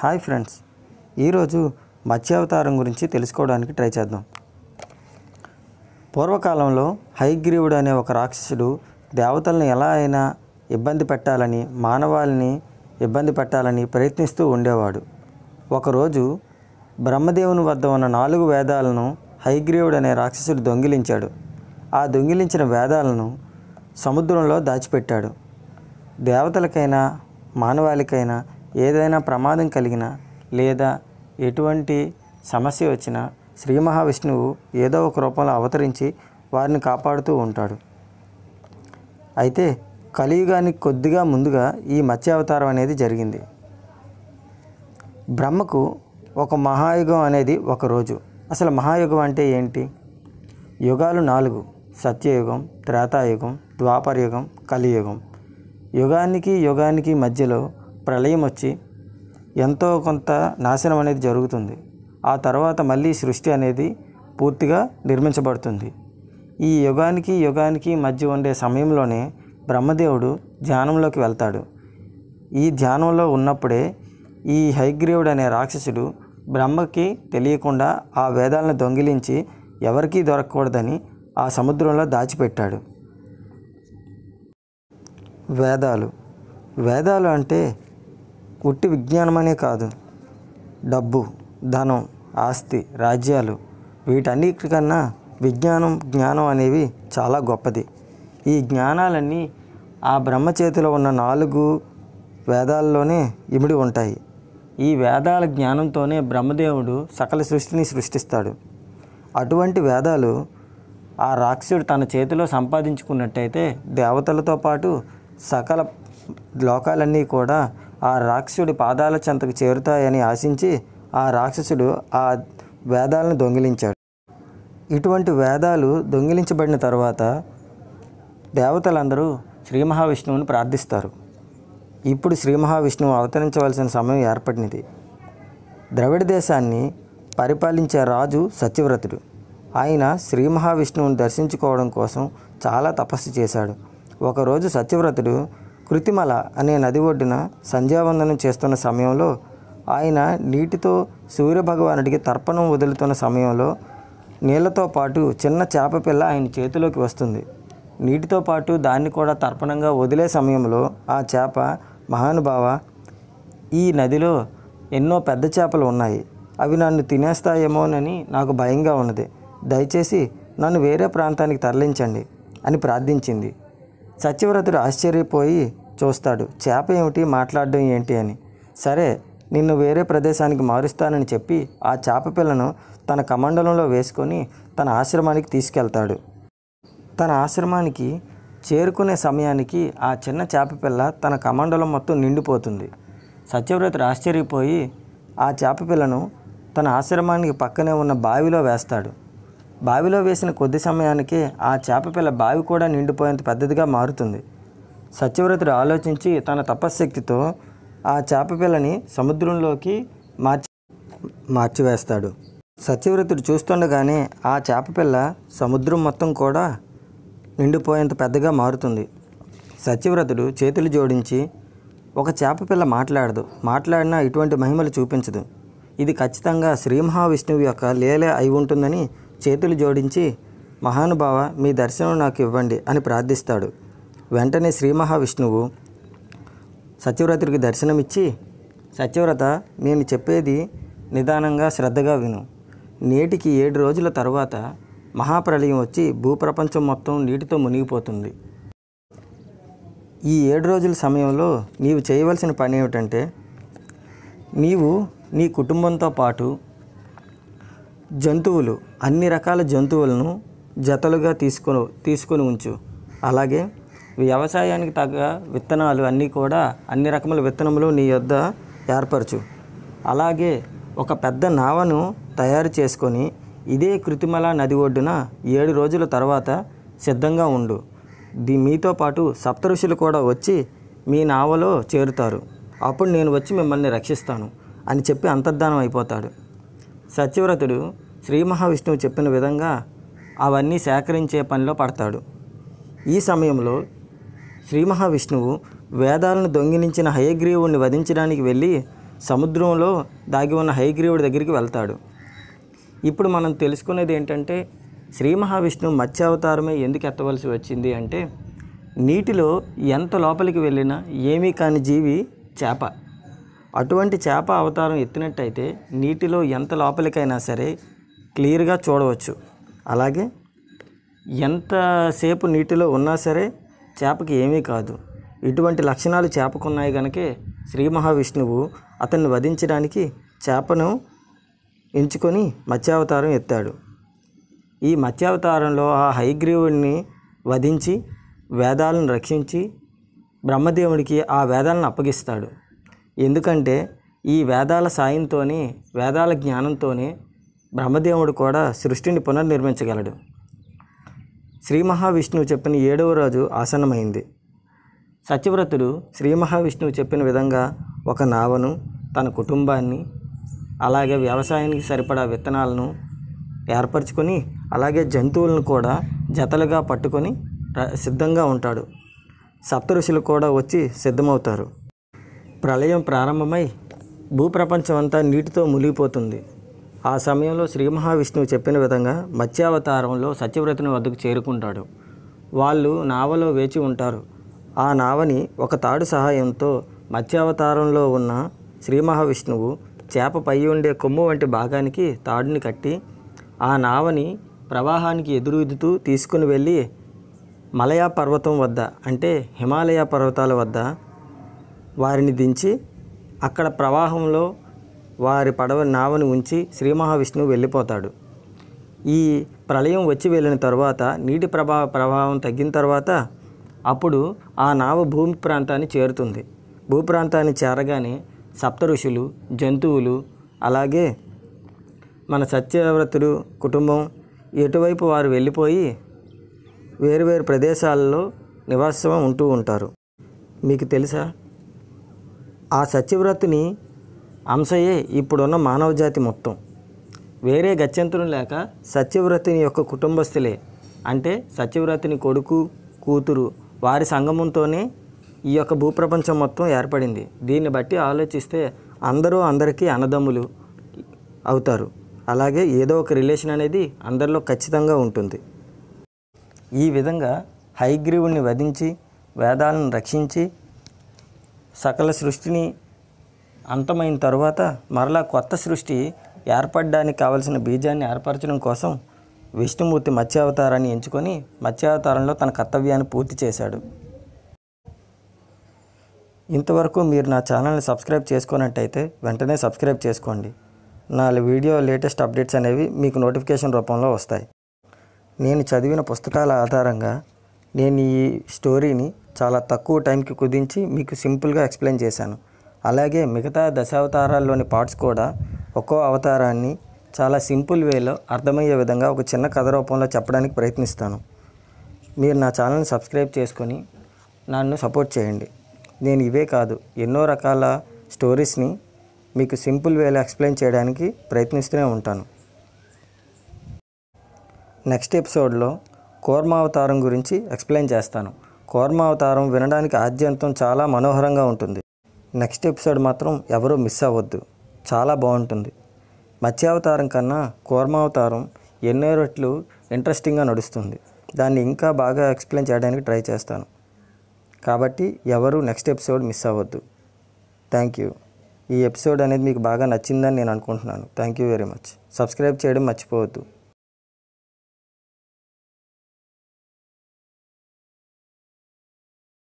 hi friends ఈరోజు మత్స్యావతారం గురించి తెలుసుకోవడానికి ట్రై చేద్దాం పూర్వకాలంలో హైగ్రీవుడు అనే ఒక రాక్షసుడు దేవతలను ఎలా అయినా ఇబ్బంది పెట్టాలని మానవాళిని ఇబ్బంది పెట్టాలని ప్రయత్నిస్తూ ఉండేవాడు ఒకరోజు బ్రహ్మదేవుని వద్ద ఉన్న నాలుగు వేదాలను హైగ్రీవుడు అనే రాక్షసుడు దొంగిలించాడు ఆ దొంగిలించిన వేదాలను సముద్రంలో దాచిపెట్టాడు దేవతలకైనా మానవాళికైనా ఏదైనా ప్రమాదం కలిగినా లేదా ఎటువంటి సమస్య వచ్చినా శ్రీ మహావిష్ణువు ఏదో ఒక రూపంలో అవతరించి వారిని కాపాడుతూ ఉంటాడు అయితే కలియుగానికి కొద్దిగా ముందుగా ఈ మత్స్య అవతారం అనేది జరిగింది బ్రహ్మకు ఒక మహాయుగం అనేది ఒక రోజు అసలు మహాయుగం అంటే ఏంటి యుగాలు నాలుగు సత్యయుగం త్రేతాయుగం ద్వాపరయుగం కలియుగం యుగానికి యుగానికి మధ్యలో ప్రళయం వచ్చి ఎంతో కొంత నాశనం అనేది జరుగుతుంది ఆ తర్వాత మళ్ళీ సృష్టి అనేది పూర్తిగా నిర్మించబడుతుంది ఈ యుగానికి యుగానికి మధ్య ఉండే సమయంలోనే బ్రహ్మదేవుడు ధ్యానంలోకి వెళ్తాడు ఈ ధ్యానంలో ఉన్నప్పుడే ఈ హైగ్రీవుడు అనే రాక్షసుడు బ్రహ్మకి తెలియకుండా ఆ వేదాలను దొంగిలించి ఎవరికీ దొరకకూడదని ఆ సముద్రంలో దాచిపెట్టాడు వేదాలు వేదాలు అంటే ఉట్టి విజ్ఞానమనే కాదు డబ్బు ధనం ఆస్తి రాజ్యాలు వీటన్నిటికన్నా విజ్ఞానం జ్ఞానం అనేవి చాలా గొప్పది ఈ జ్ఞానాలన్నీ ఆ బ్రహ్మ చేతిలో ఉన్న నాలుగు వేదాల్లోనే ఇమిడి ఉంటాయి ఈ వేదాల జ్ఞానంతోనే బ్రహ్మదేవుడు సకల సృష్టిని సృష్టిస్తాడు అటువంటి వేదాలు ఆ రాక్షసుడు తన చేతిలో సంపాదించుకున్నట్టయితే దేవతలతో పాటు సకల లోకాలన్నీ కూడా ఆ రాక్షసుడి పాదాల చెంతకు చేరుతాయని ఆశించి ఆ రాక్షసుడు ఆ వేదాలను దొంగిలించాడు ఇటువంటి వేదాలు దొంగిలించబడిన తర్వాత దేవతలందరూ శ్రీ మహావిష్ణువుని ప్రార్థిస్తారు ఇప్పుడు శ్రీ మహావిష్ణువు అవతరించవలసిన సమయం ఏర్పడినది ద్రవిడ దేశాన్ని పరిపాలించే రాజు సత్యవ్రతుడు ఆయన శ్రీ మహావిష్ణువుని దర్శించుకోవడం కోసం చాలా తపస్సు చేశాడు ఒకరోజు సత్యవ్రతుడు కృతిమల అనే నది ఒడ్డున సంధ్యావందనం చేస్తున్న సమయంలో ఆయన నీటితో సూర్యభగవానుడికి తర్పణం వదులుతున్న సమయంలో నీళ్లతో పాటు చిన్న చేప పిల్ల ఆయన చేతిలోకి వస్తుంది నీటితో పాటు దాన్ని కూడా తర్పణంగా వదిలే సమయంలో ఆ చేప మహానుభావ ఈ నదిలో ఎన్నో పెద్ద చేపలు ఉన్నాయి అవి నన్ను తినేస్తాయేమోనని నాకు భయంగా ఉన్నది దయచేసి నన్ను వేరే ప్రాంతానికి తరలించండి అని ప్రార్థించింది సత్యవ్రతుడు ఆశ్చర్యపోయి చూస్తాడు చేప ఏమిటి మాట్లాడడం ఏంటి అని సరే నిన్ను వేరే ప్రదేశానికి మారుస్తానని చెప్పి ఆ చేప పిల్లను తన కమండలంలో వేసుకొని తన ఆశ్రమానికి తీసుకెళ్తాడు తన ఆశ్రమానికి చేరుకునే సమయానికి ఆ చిన్న చేపపిల్ల తన కమండలం మొత్తం నిండిపోతుంది సత్యవ్రతుడు ఆశ్చర్యపోయి ఆ చేపపిల్లను తన ఆశ్రమానికి పక్కనే ఉన్న బావిలో వేస్తాడు బావిలో వేసిన కొద్ది సమయానికి ఆ చేపపిల్ల బావి కూడా నిండిపోయేంత పెద్దదిగా మారుతుంది సత్యవ్రతుడు ఆలోచించి తన తపశ్శక్తితో ఆ చేపపిల్లని సముద్రంలోకి మార్చి మార్చివేస్తాడు సత్యవ్రతుడు చూస్తుండగానే ఆ చేపపిల్ల సముద్రం మొత్తం కూడా నిండిపోయేంత పెద్దగా మారుతుంది సత్యవ్రతుడు చేతులు జోడించి ఒక చేపపిల్ల మాట్లాడదు మాట్లాడినా ఇటువంటి మహిమలు చూపించదు ఇది ఖచ్చితంగా శ్రీ మహావిష్ణువు యొక్క లేలే అయి ఉంటుందని చేతులు జోడించి మహానుభావ మీ దర్శనం నాకు ఇవ్వండి అని ప్రార్థిస్తాడు వెంటనే శ్రీ మహావిష్ణువు సత్యవ్రతుడికి దర్శనమిచ్చి సత్యవ్రత నేను చెప్పేది నిదానంగా శ్రద్ధగా విను నేటికి ఏడు రోజుల తర్వాత మహాప్రళయం వచ్చి భూప్రపంచం మొత్తం నీటితో మునిగిపోతుంది ఈ ఏడు రోజుల సమయంలో నీవు చేయవలసిన పని ఏమిటంటే నీవు నీ కుటుంబంతో పాటు జంతువులు అన్ని రకాల జంతువులను జతలుగా తీసుకొని తీసుకొని ఉంచు అలాగే వ్యవసాయానికి తగ్గ విత్తనాలు అన్నీ కూడా అన్ని రకముల విత్తనములు నీ యొద్ద ఏర్పరచు అలాగే ఒక పెద్ద నావను తయారు చేసుకొని ఇదే కృతిమల నది ఒడ్డున ఏడు రోజుల తర్వాత సిద్ధంగా ఉండు దీ మీతో పాటు సప్తఋషులు కూడా వచ్చి మీ నావలో చేరుతారు అప్పుడు నేను వచ్చి మిమ్మల్ని రక్షిస్తాను అని చెప్పి అంతర్ధానం అయిపోతాడు సత్యవ్రతుడు శ్రీ మహావిష్ణువు చెప్పిన విధంగా అవన్నీ సేకరించే పనిలో పడతాడు ఈ సమయంలో శ్రీ మహావిష్ణువు వేదాలను దొంగిలించిన హయగ్రీవుడిని వధించడానికి వెళ్ళి సముద్రంలో దాగి ఉన్న హయగ్రీవుడి దగ్గరికి వెళ్తాడు ఇప్పుడు మనం తెలుసుకునేది ఏంటంటే శ్రీ మహావిష్ణువు మత్స్యావతారమే ఎందుకు ఎత్తవలసి వచ్చింది అంటే నీటిలో ఎంత లోపలికి వెళ్ళినా ఏమీ కాని జీవి చేప అటువంటి చేప అవతారం ఎత్తినట్టయితే నీటిలో ఎంత లోపలికైనా సరే క్లియర్గా చూడవచ్చు అలాగే ఎంతసేపు నీటిలో ఉన్నా సరే చేపకి ఏమీ కాదు ఇటువంటి లక్షణాలు చేపకున్నాయి కనుకే శ్రీ మహావిష్ణువు అతన్ని వధించడానికి చేపను ఎంచుకొని మత్స్యావతారం ఎత్తాడు ఈ మత్స్యావతారంలో ఆ హైగ్రీవుడిని వధించి వేదాలను రక్షించి బ్రహ్మదేవుడికి ఆ వేదాలను అప్పగిస్తాడు ఎందుకంటే ఈ వేదాల సాయంతో వేదాల జ్ఞానంతో బ్రహ్మదేవుడు కూడా సృష్టిని పునర్నిర్మించగలడు శ్రీ మహావిష్ణువు చెప్పిన ఏడవ రోజు ఆసన్నమైంది సత్యవ్రతుడు శ్రీ మహావిష్ణువు చెప్పిన విధంగా ఒక నావను తన కుటుంబాన్ని అలాగే వ్యవసాయానికి సరిపడా విత్తనాలను ఏర్పరచుకొని అలాగే జంతువులను కూడా జతలుగా పట్టుకొని సిద్ధంగా ఉంటాడు సప్త ఋషులు కూడా వచ్చి సిద్ధమవుతారు ప్రళయం ప్రారంభమై భూప్రపంచం అంతా నీటితో మునిగిపోతుంది ఆ సమయంలో శ్రీ మహావిష్ణువు చెప్పిన విధంగా మత్స్యావతారంలో సత్యవ్రతుని వద్దకు చేరుకుంటాడు వాళ్ళు నావలో వేచి ఉంటారు ఆ నావని ఒక తాడు సహాయంతో మత్స్యావతారంలో ఉన్న శ్రీ మహావిష్ణువు పై ఉండే కొమ్ము వంటి భాగానికి తాడుని కట్టి ఆ నావని ప్రవాహానికి ఎదురుదుతూ తీసుకుని వెళ్ళి మలయా పర్వతం వద్ద అంటే హిమాలయ పర్వతాల వద్ద వారిని దించి అక్కడ ప్రవాహంలో వారి పడవ నావను ఉంచి శ్రీ మహావిష్ణువు వెళ్ళిపోతాడు ఈ ప్రళయం వచ్చి వెళ్ళిన తర్వాత నీటి ప్రభావ ప్రభావం తగ్గిన తర్వాత అప్పుడు ఆ నావ భూమి ప్రాంతాన్ని చేరుతుంది భూ ప్రాంతాన్ని చేరగానే సప్త ఋషులు జంతువులు అలాగే మన సత్యవ్రతులు కుటుంబం ఎటువైపు వారు వెళ్ళిపోయి వేరువేరు ప్రదేశాలలో నివాసం ఉంటూ ఉంటారు మీకు తెలుసా ఆ సత్యవ్రతుని అంశయే ఇప్పుడున్న మానవజాతి మొత్తం వేరే గత్యంతరం లేక సత్యవ్రతిని యొక్క కుటుంబస్తులే అంటే సత్యవ్రతిని కొడుకు కూతురు వారి సంగమంతోనే ఈ యొక్క భూప్రపంచం మొత్తం ఏర్పడింది దీన్ని బట్టి ఆలోచిస్తే అందరూ అందరికీ అన్నదమ్ములు అవుతారు అలాగే ఏదో ఒక రిలేషన్ అనేది అందరిలో ఖచ్చితంగా ఉంటుంది ఈ విధంగా హైగ్రీవుని వధించి వేదాలను రక్షించి సకల సృష్టిని అంతమైన తరువాత మరలా కొత్త సృష్టి ఏర్పడడానికి కావలసిన బీజాన్ని ఏర్పరచడం కోసం విష్ణుమూర్తి మత్స్యావతారాన్ని ఎంచుకొని మత్స్యావతారంలో తన కర్తవ్యాన్ని పూర్తి చేశాడు ఇంతవరకు మీరు నా ఛానల్ని సబ్స్క్రైబ్ చేసుకున్నట్టయితే వెంటనే సబ్స్క్రైబ్ చేసుకోండి నా వీడియో లేటెస్ట్ అప్డేట్స్ అనేవి మీకు నోటిఫికేషన్ రూపంలో వస్తాయి నేను చదివిన పుస్తకాల ఆధారంగా నేను ఈ స్టోరీని చాలా తక్కువ టైంకి కుదించి మీకు సింపుల్గా ఎక్స్ప్లెయిన్ చేశాను అలాగే మిగతా దశావతారాల్లోని పార్ట్స్ కూడా ఒక్కో అవతారాన్ని చాలా సింపుల్ వేలో అర్థమయ్యే విధంగా ఒక చిన్న కథ రూపంలో చెప్పడానికి ప్రయత్నిస్తాను మీరు నా ఛానల్ని సబ్స్క్రైబ్ చేసుకొని నన్ను సపోర్ట్ చేయండి నేను ఇవే కాదు ఎన్నో రకాల స్టోరీస్ని మీకు సింపుల్ వేలో ఎక్స్ప్లెయిన్ చేయడానికి ప్రయత్నిస్తూనే ఉంటాను నెక్స్ట్ ఎపిసోడ్లో కోర్మావతారం గురించి ఎక్స్ప్లెయిన్ చేస్తాను కోర్మావతారం వినడానికి ఆద్యంతం చాలా మనోహరంగా ఉంటుంది నెక్స్ట్ ఎపిసోడ్ మాత్రం ఎవరూ మిస్ అవ్వద్దు చాలా బాగుంటుంది మత్స్యావతారం కన్నా కోర్మావతారం ఎన్నో రెట్లు ఇంట్రెస్టింగ్గా నడుస్తుంది దాన్ని ఇంకా బాగా ఎక్స్ప్లెయిన్ చేయడానికి ట్రై చేస్తాను కాబట్టి ఎవరు నెక్స్ట్ ఎపిసోడ్ మిస్ అవ్వద్దు థ్యాంక్ యూ ఈ ఎపిసోడ్ అనేది మీకు బాగా నచ్చిందని నేను అనుకుంటున్నాను thank you very much subscribe చేయడం మర్చిపోవద్దు